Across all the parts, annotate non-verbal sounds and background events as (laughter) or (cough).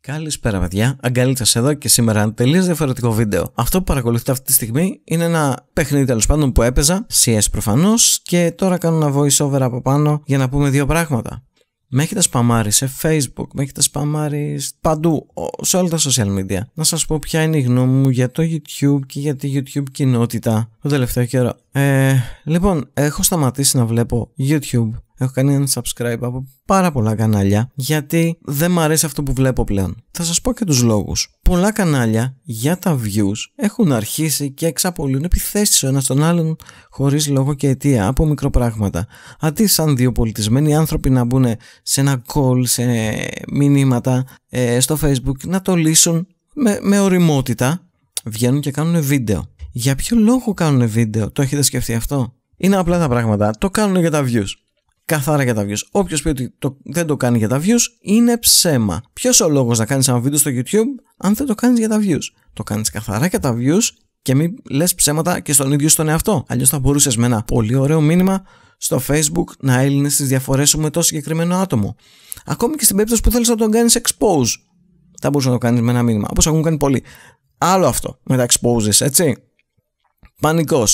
Καλησπέρα, παιδιά. Αγκαλίτσα εδώ και σήμερα ένα τελείως διαφορετικό βίντεο. Αυτό που παρακολουθείτε αυτή τη στιγμή είναι ένα παιχνίδι τέλος πάντων που έπαιζα, CS προφανώς, και τώρα κάνω ένα over από πάνω για να πούμε δύο πράγματα. Με έχετε σπαμάρει σε facebook, με έχετε σπαμάρει παντού, σε όλα τα social media. Να σας πω ποια είναι η γνώμη μου για το YouTube και για τη YouTube κοινότητα το τελευταίο καιρό. Ε, λοιπόν, έχω σταματήσει να βλέπω YouTube Έχω κάνει ένα subscribe από πάρα πολλά κανάλια γιατί δεν μου αρέσει αυτό που βλέπω πλέον. Θα σας πω και τους λόγους. Πολλά κανάλια για τα views έχουν αρχίσει και εξαπολύουν επιθέσεις ο ένας τον άλλον χωρίς λόγο και αιτία από μικροπράγματα. Αντί σαν δύο πολιτισμένοι άνθρωποι να μπουν σε ένα call, σε μηνύματα, ε, στο facebook, να το λύσουν με, με οριμότητα, βγαίνουν και κάνουν βίντεο. Για ποιο λόγο κάνουν βίντεο, το έχετε σκεφτεί αυτό. Είναι απλά τα πράγματα, το κάνουν για τα views καθαρά για τα views. Όποιος πει ότι το, δεν το κάνει για τα views είναι ψέμα. Ποιος ο λόγος να κάνεις ένα βίντεο στο YouTube αν δεν το κάνεις για τα views. Το κάνεις καθαρά για τα views και μην λες ψέματα και στον ίδιο στον εαυτό. Αλλιώς θα μπορούσες με ένα πολύ ωραίο μήνυμα στο Facebook να έλυνες τις διαφορές σου με το συγκεκριμένο άτομο. Ακόμη και στην περίπτωση που θέλεις να τον κάνεις expose. Θα μπορούσες να το κάνεις με ένα μήνυμα. Όπως έχουν κάνει πολλοί. Άλλο αυτό με τα exposes, έτσι. Πανικός.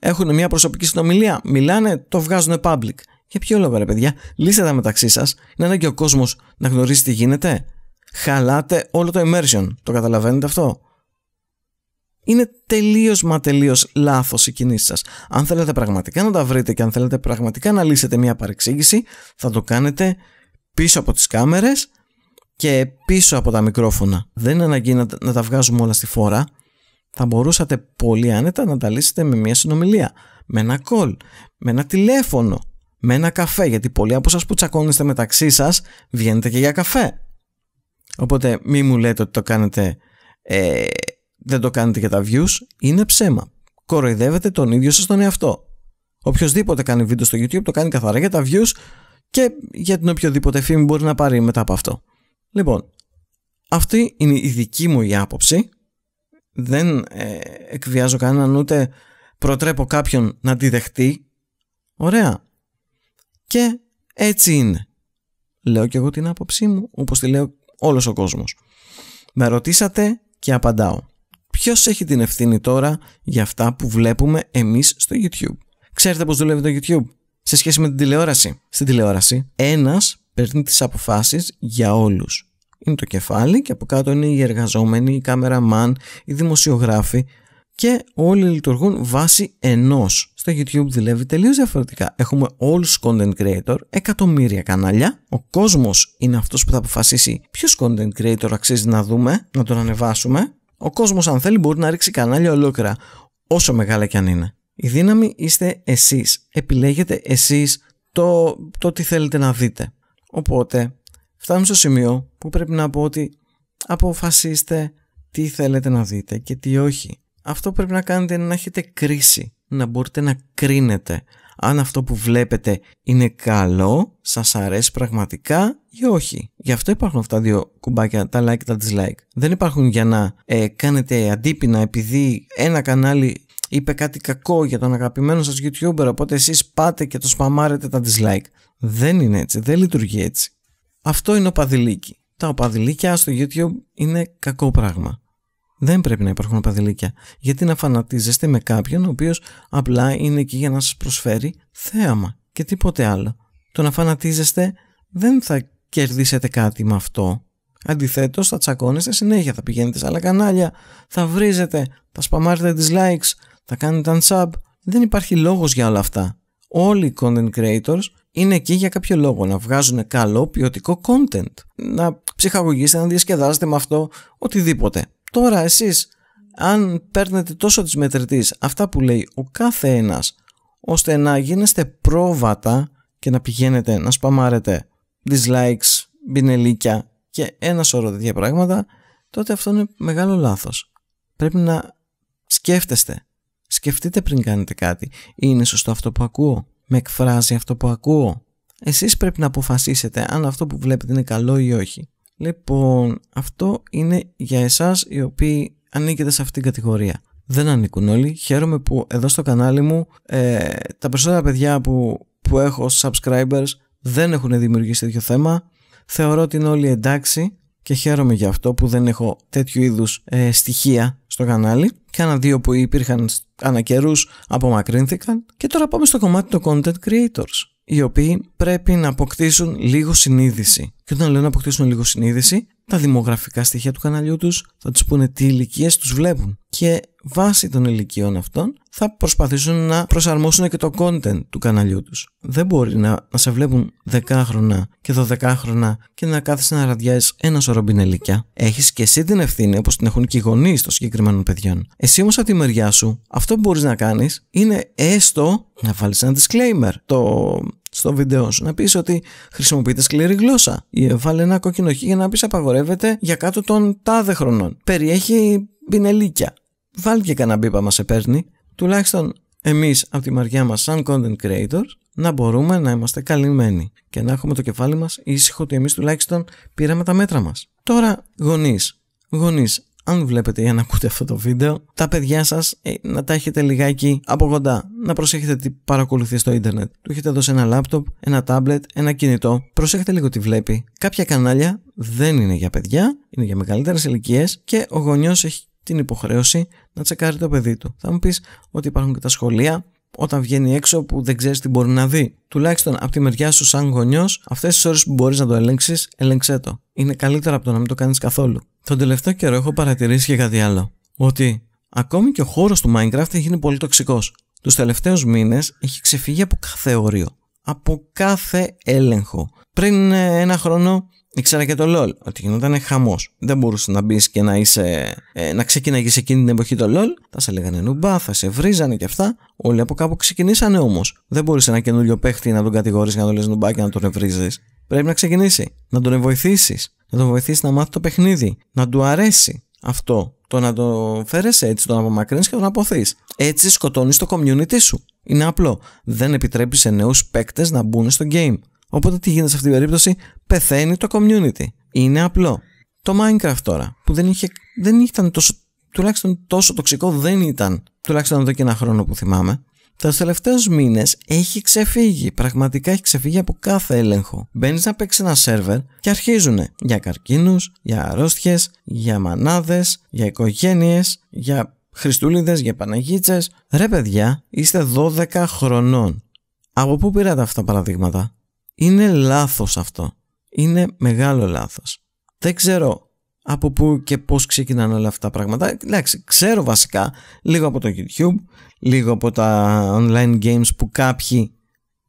Έχουν μια προσωπική συνομιλία, μιλάνε, το βγάζουν public. Για ποιο λόγο, ρε παιδιά, λύστε τα μεταξύ σας, είναι ανάγκη ο κόσμος να γνωρίζει τι γίνεται. Χαλάτε όλο το immersion. Το καταλαβαίνετε αυτό. Είναι τελείως μα τελείως λάθος η κινήση σας. Αν θέλετε πραγματικά να τα βρείτε και αν θέλετε πραγματικά να λύσετε μια παρεξήγηση, θα το κάνετε πίσω από τις κάμερες και πίσω από τα μικρόφωνα. Δεν είναι αναγκή να, να τα βγάζουμε όλα στη φόρα. Θα μπορούσατε πολύ άνετα να τα λύσετε με μια συνομιλία, με ένα call, με ένα τηλέφωνο, με ένα καφέ, γιατί πολλοί από σας που τσακώνεστε μεταξύ σας βγαίνετε και για καφέ. Οπότε μη μου λέτε ότι το κάνετε, ε, δεν το κάνετε για τα views, είναι ψέμα. Κοροϊδεύετε τον ίδιο σας τον εαυτό. Οποιοςδήποτε κάνει βίντεο στο YouTube το κάνει καθαρά για τα views και για την οποιοδήποτε φήμη μπορεί να πάρει μετά από αυτό. Λοιπόν, αυτή είναι η δική μου η άποψη. Δεν ε, εκβιάζω κανέναν ούτε προτρέπω κάποιον να τη δεχτεί. Ωραία. Και έτσι είναι. Λέω και εγώ την άποψή μου, όπως τη λέω όλος ο κόσμος. Με ρωτήσατε και απαντάω. Ποιος έχει την ευθύνη τώρα για αυτά που βλέπουμε εμείς στο YouTube. Ξέρετε πώς δουλεύει το YouTube σε σχέση με την τηλεόραση. Στην τηλεόραση ένας παίρνει τις αποφάσεις για όλους. Είναι το κεφάλι και από κάτω είναι οι εργαζόμενοι, οι κάμεραμαν, οι δημοσιογράφοι και όλοι λειτουργούν βάσει ενός. Στο YouTube δουλεύει τελείως διαφορετικά. Έχουμε όλους content creator, εκατομμύρια κανάλια. Ο κόσμος είναι αυτός που θα αποφασίσει ποιος content creator αξίζει να δούμε, να τον ανεβάσουμε. Ο κόσμος αν θέλει μπορεί να ρίξει κανάλια ολόκληρα, όσο μεγάλα κι αν είναι. Η δύναμη είστε εσείς. Επιλέγετε εσείς το, το τι θέλετε να δείτε. Οπότε φτάνουμε στο σημείο που πρέπει να πω ότι αποφασίστε τι θέλετε να δείτε και τι όχι αυτό πρέπει να κάνετε είναι να έχετε κρίση, να μπορείτε να κρίνετε αν αυτό που βλέπετε είναι καλό, σας αρέσει πραγματικά ή όχι. Γι' αυτό υπάρχουν αυτά τα δύο κουμπάκια, τα like και τα dislike. Δεν υπάρχουν για να ε, κάνετε αντίπεινα επειδή ένα κανάλι είπε κάτι κακό για τον αγαπημένο σας YouTuber, οπότε εσείς πάτε και το σπαμάρετε τα dislike. Δεν είναι έτσι, δεν λειτουργεί έτσι. Αυτό είναι ο Τα οπαδηλίκια στο YouTube είναι κακό πράγμα. Δεν πρέπει να υπάρχουν παδελίκια. Γιατί να φανατίζεστε με κάποιον ο οποίος απλά είναι εκεί για να σας προσφέρει θέαμα και τίποτε άλλο. Το να φανατίζεστε δεν θα κερδίσετε κάτι με αυτό. Αντιθέτως, θα τσακώνεστε συνέχεια, θα πηγαίνετε σε άλλα κανάλια, θα βρίζετε, θα σπαμάρετε dislikes, θα κάνετε unsub. Δεν υπάρχει λόγος για όλα αυτά. Όλοι οι content creators είναι εκεί για κάποιο λόγο. Να βγάζουν καλό ποιοτικό content. Να ψυχαγωγήσετε, να διασκεδάζετε με αυτό, οτιδήποτε. Τώρα εσείς αν παίρνετε τόσο τις μετρητής αυτά που λέει ο κάθε ένας ώστε να γίνεστε πρόβατα και να πηγαίνετε να σπαμάρετε dislikes, μπινελίκια και ένα σωρό τέτοια πράγματα τότε αυτό είναι μεγάλο λάθος. Πρέπει να σκέφτεστε. Σκεφτείτε πριν κάνετε κάτι. Είναι σωστό αυτό που ακούω. Με εκφράζει αυτό που ακούω. Εσείς πρέπει να αποφασίσετε αν αυτό που βλέπετε είναι καλό ή όχι. Λοιπόν, αυτό είναι για εσάς οι οποίοι ανήκετε σε αυτήν την κατηγορία. Δεν ανήκουν όλοι. Χαίρομαι που εδώ στο κανάλι μου ε, τα περισσότερα παιδιά που, που έχω subscribers δεν έχουν δημιουργήσει τέτοιο θέμα. Θεωρώ ότι είναι όλοι εντάξει και χαίρομαι για αυτό που δεν έχω τέτοιου είδους ε, στοιχεία στο κανάλι. Κάνα δύο που υπήρχαν ανακέρους απομακρύνθηκαν. Και τώρα πάμε στο κομμάτι των content creators οι οποίοι πρέπει να αποκτήσουν λίγο συνείδηση. Και όταν λέω να αποκτήσουν λίγο συνείδηση, τα δημογραφικά στοιχεία του καναλιού τους θα τους πούνε τι ηλικίες τους βλέπουν και βάσει των ηλικιών αυτών θα προσπαθήσουν να προσαρμόσουν και το content του καναλιού τους. Δεν μπορεί να, να σε βλέπουν 10 δεκάχρονα και 12 δωδεκάχρονα και να κάθεσαι να ραδιάζεις ένα σωρό μπινελικιά. Έχεις και εσύ την ευθύνη όπως την έχουν και οι γονείς των συγκεκριμένων παιδιών. Εσύ όμως από τη μεριά σου αυτό που μπορείς να κάνεις είναι έστω να βάλεις ένα disclaimer. Το στο βίντεο σου. Να πεις ότι χρησιμοποιείται σκληρή γλώσσα. Ή βάλε ένα κόκκινο χ για να πεις απαγορεύεται για κάτω των τάδε χρονών. Περιέχει πινελίκια βάλει και κανένα μπίπα μας σε παίρνει, τουλάχιστον εμείς από τη μαριά μας σαν content creators να μπορούμε να είμαστε καλυμμένοι και να έχουμε το κεφάλι μας ήσυχο ότι εμείς τουλάχιστον πήραμε τα μέτρα μας. Τώρα γονείς, γονείς αν βλέπετε ή αν ακούτε αυτό το βίντεο, τα παιδιά σας ε, να τα έχετε λιγάκι από κοντά. Να προσέχετε τι παρακολουθεί στο ίντερνετ. Του έχετε δώσει ένα λάπτοπ, ένα τάμπλετ, ένα κινητό. Προσέχετε λίγο τι βλέπει. Κάποια κανάλια δεν είναι για παιδιά, είναι για μεγαλύτερες ηλικίες και ο γονιός έχει την υποχρέωση να τσεκάρει το παιδί του. Θα μου πεις ότι υπάρχουν και τα σχολεία όταν βγαίνει έξω που δεν ξέρεις τι μπορεί να δει. Τουλάχιστον από τη μεριά σου, σαν γονιός, αυτές τις ώρες που μπορείς να το ελέγξεις, ελέγξε το. Είναι καλύτερα από το να μην το κάνεις καθόλου. Τον τελευταίο καιρό έχω παρατηρήσει και κάτι άλλο. Ότι ακόμη και ο χώρος του Minecraft έχει γίνει πολύ τοξικός. Τους τελευταίους μήνες έχει ξεφύγει από κάθε όριο από κάθε έλεγχο. Πριν ε, ένα χρόνο ήξερα και το LOL ότι γινόταν χαμός. Δεν μπορούσες να μπεις και να είσαι. Ε, να εκείνη την εποχή το LOL. Θα σε λέγανε νουμπά, θα σε βρίζανε και αυτά. Όλοι από κάπου ξεκινήσανε όμως. Δεν μπορούσε ένα καινούριο παίχτη να τον κατηγορήσει, να τον λες νουμπά και να τον βρίζει. Πρέπει να ξεκινήσει. Να τον βοηθήσεις. Να τον βοηθήσεις να μάθει το παιχνίδι. Να του αρέσει αυτό. Το να το φέρεσαι. έτσι, το να απομακρύνεις και τον αποθείς. Έτσι σκοτώνεις το community σου. Είναι απλό. Δεν επιτρέπει σε νέους παίκτες να μπουν στο game. Οπότε τι γίνεται σε αυτή την περίπτωση, πεθαίνει το community. Είναι απλό. Το Minecraft τώρα, που δεν, είχε, δεν ήταν τόσο, τουλάχιστον τόσο τοξικό, δεν ήταν. Τουλάχιστον εδώ και ένα χρόνο που θυμάμαι. Τα τελευταίους μήνες έχει ξεφύγει. Πραγματικά έχει ξεφύγει από κάθε έλεγχο. Μπαίνεις να παίξεις ένα σερβερ και αρχίζουν για καρκίνους, για αρρώστιες, για μανάδες, για οικογένειες, για Χριστούλιδες για Παναγίτσες. Ρε παιδιά, είστε 12 χρονών. Από πού πήρατε αυτά τα παραδείγματα. Είναι λάθος αυτό. Είναι μεγάλο λάθος. Δεν ξέρω από πού και πώς ξεκινάνε όλα αυτά τα πράγματα. Εντάξει, ξέρω βασικά λίγο από το YouTube, λίγο από τα online games που κάποιοι,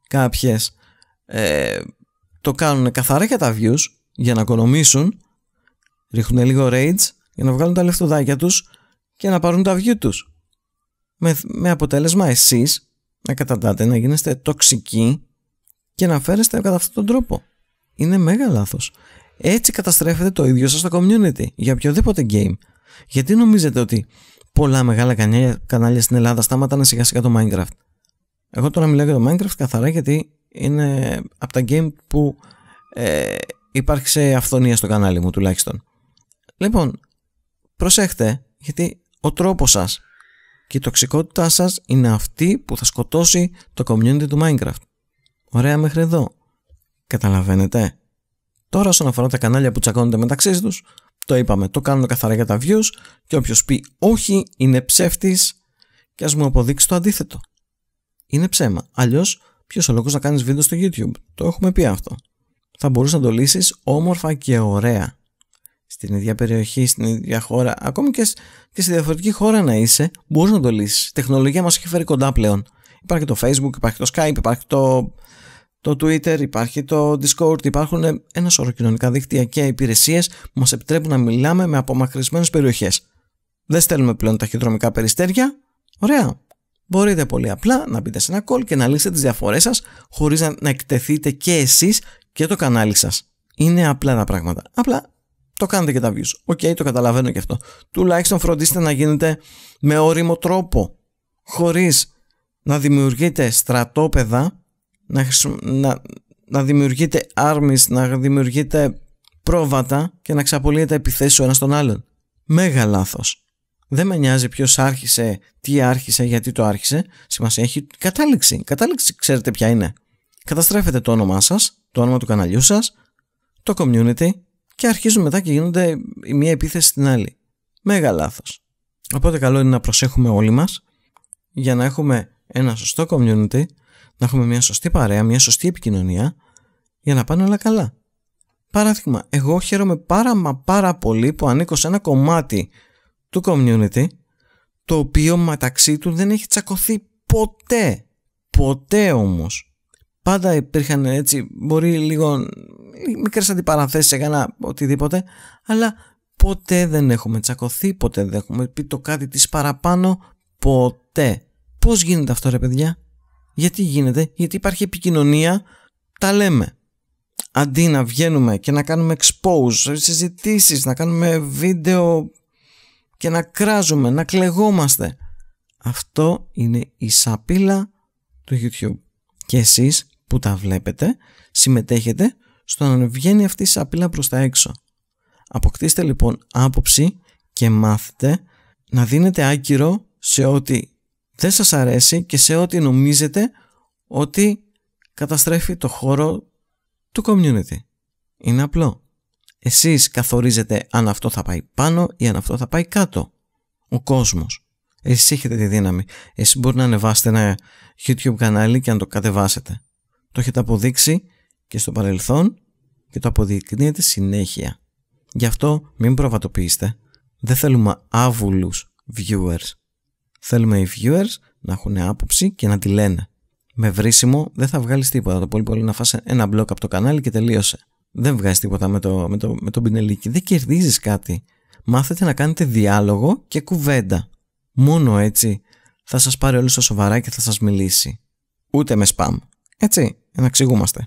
κάποιες ε, το κάνουν καθαρά για τα views, για να οικονομήσουν, ρίχνουν λίγο rage για να βγάλουν τα λεφτοδάκια τους και να πάρουν τα βιού τους. Με, με αποτέλεσμα εσείς να καταντάτε να γίνεστε τοξικοί και να φέρεστε κατά αυτόν τον τρόπο. Είναι μέγα λάθος. Έτσι καταστρέφετε το ίδιο σας το community για οποιοδήποτε game. Γιατί νομίζετε ότι πολλά μεγάλα κανάλια στην Ελλάδα σταματάνε σιγά σιγά το Minecraft. Εγώ τώρα μιλάω για το Minecraft καθαρά γιατί είναι από τα game που ε, υπάρχει σε αυθονία στο κανάλι μου τουλάχιστον. Λοιπόν, προσέχτε γιατί ο τρόπος σας και η τοξικότητά σας είναι αυτή που θα σκοτώσει το community του Minecraft. Ωραία μέχρι εδώ. Καταλαβαίνετε. Τώρα όσον αφορά τα κανάλια που τσακώνονται μεταξύ τους, το είπαμε, το κάνουν καθαρά για τα views και όποιος πει όχι είναι ψεύτης και ας μου αποδείξει το αντίθετο. Είναι ψέμα. Αλλιώς ποιος ο λόγος να κάνεις βίντεο στο YouTube. Το έχουμε πει αυτό. Θα μπορούσε να το λύσεις όμορφα και ωραία στην ίδια περιοχή, στην ίδια χώρα, ακόμη και, και σε διαφορετική χώρα να είσαι, μπορείς να το λύσεις. Η τεχνολογία μας έχει φέρει κοντά πλέον. Υπάρχει το Facebook, υπάρχει το Skype, υπάρχει το, το Twitter, υπάρχει το Discord, υπάρχουν ένα σωρό κοινωνικά δίκτυα και υπηρεσίες που μας επιτρέπουν να μιλάμε με απομακρυσμένες περιοχές. Δεν στέλνουμε πλέον ταχυδρομικά περιστέρια. Ωραία. Μπορείτε πολύ απλά να μπείτε σε ένα call και να λύσετε τις διαφορές σας χωρίς να, να εκτεθείτε και εσείς και το κανάλι σας. Είναι απλά τα πράγματα. Απλά το κάνετε και τα views. Οκ, okay, το καταλαβαίνω και αυτό. Τουλάχιστον φροντίστε να γίνετε με όριμο τρόπο. Χωρίς να δημιουργείτε στρατόπεδα, να, να, να δημιουργείτε armies, να δημιουργείτε πρόβατα και να ξαπολύετε επιθέσεις ο ένας τον άλλον. Μέγα λάθος. Δεν με νοιάζει ποιος άρχισε, τι άρχισε, γιατί το άρχισε. Σημασία έχει κατάληξη. Κατάληξη ξέρετε ποια είναι. Καταστρέφετε το όνομά σας, το όνομα του καναλιού σας, το community, και αρχίζουν μετά και γίνονται η μία επίθεση στην άλλη. Μέγα λάθος. Οπότε καλό είναι να προσέχουμε όλοι μας για να έχουμε ένα σωστό community, να έχουμε μια σωστή παρέα, μια σωστή επικοινωνία για να πάνε όλα καλά. Παράδειγμα, εγώ χαίρομαι πάρα μα πάρα πολύ που ανήκω σε ένα κομμάτι του community το οποίο μεταξύ του δεν έχει τσακωθεί ποτέ. Ποτέ όμως πάντα υπήρχαν έτσι, μπορεί λίγο μικρές αντιπαραθέσεις, έκανα οτιδήποτε, αλλά ποτέ δεν έχουμε τσακωθεί, ποτέ δεν έχουμε πει το κάτι της παραπάνω, ποτέ. Πώς γίνεται αυτό ρε παιδιά, γιατί γίνεται, γιατί υπάρχει επικοινωνία, τα λέμε. Αντί να βγαίνουμε και να κάνουμε expose, συζητήσεις, να κάνουμε βίντεο και να κράζουμε, να κλεγόμαστε. Αυτό είναι η σαπίλα του YouTube. Και εσείς που τα βλέπετε, συμμετέχετε στο να βγαίνει αυτή η σαπίλα προς τα έξω. Αποκτήστε λοιπόν άποψη και μάθετε να δίνετε άκυρο σε ό,τι δεν σας αρέσει και σε ό,τι νομίζετε ότι καταστρέφει το χώρο του community. Είναι απλό. Εσείς καθορίζετε αν αυτό θα πάει πάνω ή αν αυτό θα πάει κάτω. Ο κόσμος. Εσείς έχετε τη δύναμη. Εσείς μπορείτε να ανεβάσετε ένα YouTube κανάλι και να το κατεβάσετε. Το έχετε αποδείξει και στο παρελθόν και το αποδεικνύεται συνέχεια. Γι' αυτό μην προβατοποιήστε. Δεν θέλουμε άβουλους viewers. Θέλουμε οι viewers να έχουν άποψη και να τη λένε. Με βρήσιμο δεν θα βγάλεις τίποτα. Το πολύ πολύ να φας ένα μπλοκ από το κανάλι και τελείωσε. Δεν βγάζεις τίποτα με το, με το, με το πινελίκι. Δεν κερδίζεις κάτι. Μάθετε να κάνετε διάλογο και κουβέντα. Μόνο έτσι θα σας πάρει όλους στο σοβαρά και θα σας μιλήσει. Ούτε με σπαμ. Έτσι, να εξηγούμαστε.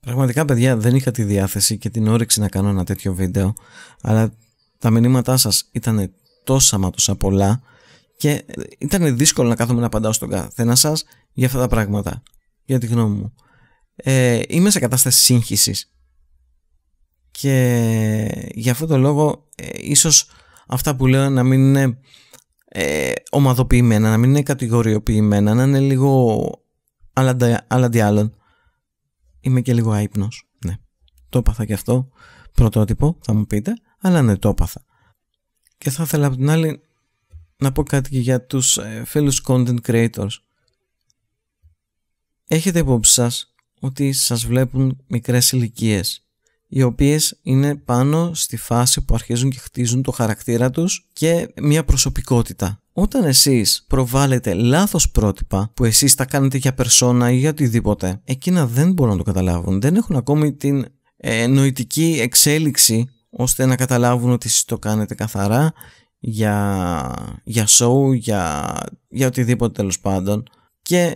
Πραγματικά, παιδιά, δεν είχα τη διάθεση και την όρεξη να κάνω ένα τέτοιο βίντεο, αλλά τα μηνύματά σας ήταν τόσα μα πολλά και ήταν δύσκολο να κάθομαι να απαντάω στον καθένα σας για αυτά τα πράγματα, για τη γνώμη μου. Ε, είμαι σε κατάσταση σύγχυσης. και για αυτόν τον λόγο ε, ίσως αυτά που λέω να μην είναι ε, ομαδοποιημένα, να μην είναι κατηγοριοποιημένα, να είναι λίγο αλλά, αλλά τι άλλον. Είμαι και λίγο άϊπνος. Ναι. Το έπαθα και αυτό. Πρωτότυπο, θα μου πείτε. Αλλά ναι, το έπαθα. Και θα ήθελα από την άλλη να πω κάτι για τους ε, φίλους content creators. Έχετε υπόψη σας ότι σας βλέπουν μικρές ηλικίες, οι οποίες είναι πάνω στη φάση που αρχίζουν και χτίζουν το χαρακτήρα τους και μια προσωπικότητα. Όταν εσείς προβάλλετε λάθος πρότυπα που εσείς τα κάνετε για περσόνα ή για οτιδήποτε, εκείνα δεν μπορούν να το καταλάβουν. Δεν έχουν ακόμη την ε, νοητική εξέλιξη ώστε να καταλάβουν ότι εσείς το κάνετε καθαρά για, για show, για, για οτιδήποτε τέλος πάντων και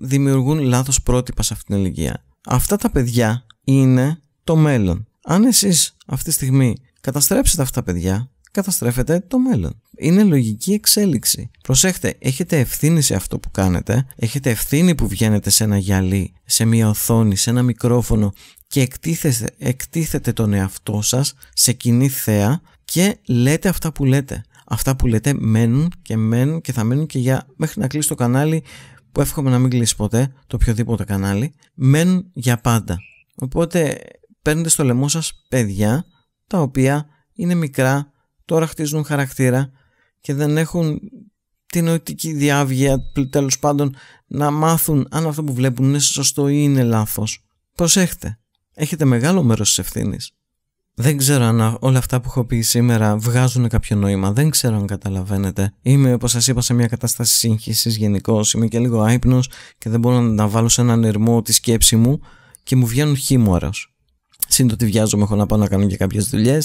δημιουργούν λάθος πρότυπα σε αυτήν την ηλικία. Αυτά τα παιδιά είναι το μέλλον. Αν εσείς αυτή τη στιγμή καταστρέψετε αυτά τα παιδιά καταστρέφετε το μέλλον. Είναι λογική εξέλιξη. Προσέχτε, έχετε ευθύνη σε αυτό που κάνετε, έχετε ευθύνη που βγαίνετε σε ένα γυαλί, σε μια οθόνη, σε ένα μικρόφωνο και εκτίθετε, εκτίθετε τον εαυτό σας σε κοινή θέα και λέτε αυτά που λέτε. Αυτά που λέτε μένουν και μένουν και θα μένουν και για μέχρι να κλείσει το κανάλι που εύχομαι να μην κλείσει ποτέ, το οποιοδήποτε κανάλι, μένουν για πάντα. Οπότε παίρνετε στο λαιμό σας παιδιά τα οποία είναι μικρά Τώρα χτίζουν χαρακτήρα και δεν έχουν την νοητική διάβγεια τέλος πάντων να μάθουν αν αυτό που βλέπουν είναι σωστό ή είναι λάθος. Προσέχτε, έχετε μεγάλο μέρος της ευθύνης. Δεν ξέρω αν όλα αυτά που έχω πει σήμερα βγάζουν κάποιο νόημα. Δεν ξέρω αν καταλαβαίνετε. Είμαι, όπως σας είπα, σε μια κατάσταση σύγχυσης γενικώ. Είμαι και λίγο άϊπνος και δεν μπορώ να βάλω σε έναν ερμό τη σκέψη μου και μου βγαίνουν χύμωρος. Συν το ότι βιάζομαι, έχω να πάω να κάνω και κάποιες δουλειές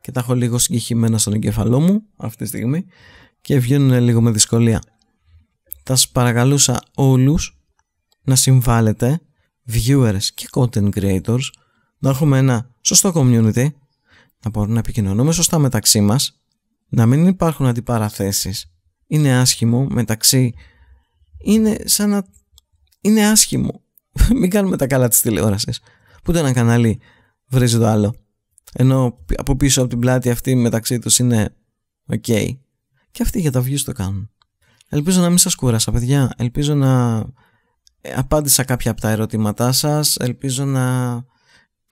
και τα έχω λίγο συγκεχημένα στον εγκεφαλό μου αυτή τη στιγμή και βγαίνουν λίγο με δυσκολία. Θα σας παρακαλούσα όλους να συμβάλλετε viewers και content creators να έχουμε ένα σωστό community να μπορούμε να επικοινωνούμε σωστά μεταξύ μας να μην υπάρχουν αντιπαραθέσεις είναι άσχημο μεταξύ είναι σαν να είναι άσχημο (laughs) μην κάνουμε τα καλά της τηλεόρασης που το ένα κανάλι βρίζει το άλλο ενώ από πίσω από την πλάτη αυτή μεταξύ τους είναι οκ. Και αυτοί για τα views το κάνουν. Ελπίζω να μην σας κούρασα παιδιά. Ελπίζω να ε, απάντησα κάποια από τα ερωτήματά σας. Ελπίζω να...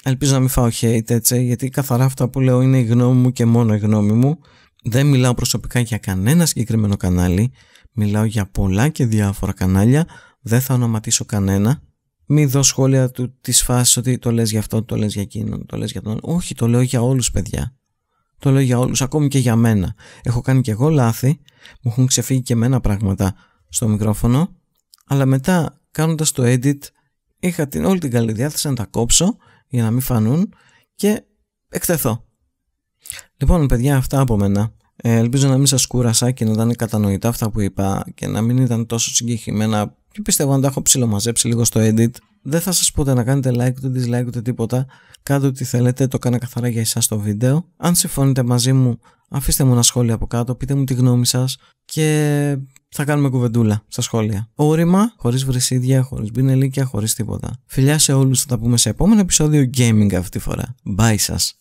Ελπίζω να μην φάω hate έτσι, γιατί καθαρά αυτά που λέω είναι η γνώμη μου και μόνο η γνώμη μου. Δεν μιλάω προσωπικά για κανένα συγκεκριμένο κανάλι. Μιλάω για πολλά και διάφορα κανάλια. Δεν θα ονοματίσω κανένα μη δω σχόλια του, της φάσης ότι το λες για αυτό, το λες για εκείνον, το λες για τον. Όχι, το λέω για όλους παιδιά. Το λέω για όλους, ακόμη και για μένα. Έχω κάνει και εγώ λάθη, μου έχουν ξεφύγει και εμένα πράγματα στο μικρόφωνο, αλλά μετά κάνοντας το edit είχα την, όλη την καλή διάθεση να τα κόψω για να μην φανούν και εκτεθώ. Λοιπόν παιδιά αυτά από μένα. Ε, ελπίζω να μην σας κούρασα και να ήταν κατανοητά αυτά που είπα και να μην ήταν τόσο συγκεκριμένα και πιστεύω αν τα έχω ψιλομαζέψει λίγο στο edit δεν θα σας πω ούτε να κάνετε like ούτε dislike ούτε τίποτα κάντε ό,τι θέλετε το κάνω καθαρά για εσάς το βίντεο αν συμφωνείτε μαζί μου αφήστε μου ένα σχόλιο από κάτω πείτε μου τη γνώμη σας και θα κάνουμε κουβεντούλα στα σχόλια. Όρημα, χωρίς βρυσίδια, χωρίς μπινελίκια, χωρίς τίποτα. Φιλιά σε όλους. θα τα πούμε σε επόμενο επεισόδιο gaming αυτή τη φορά. Bye σας.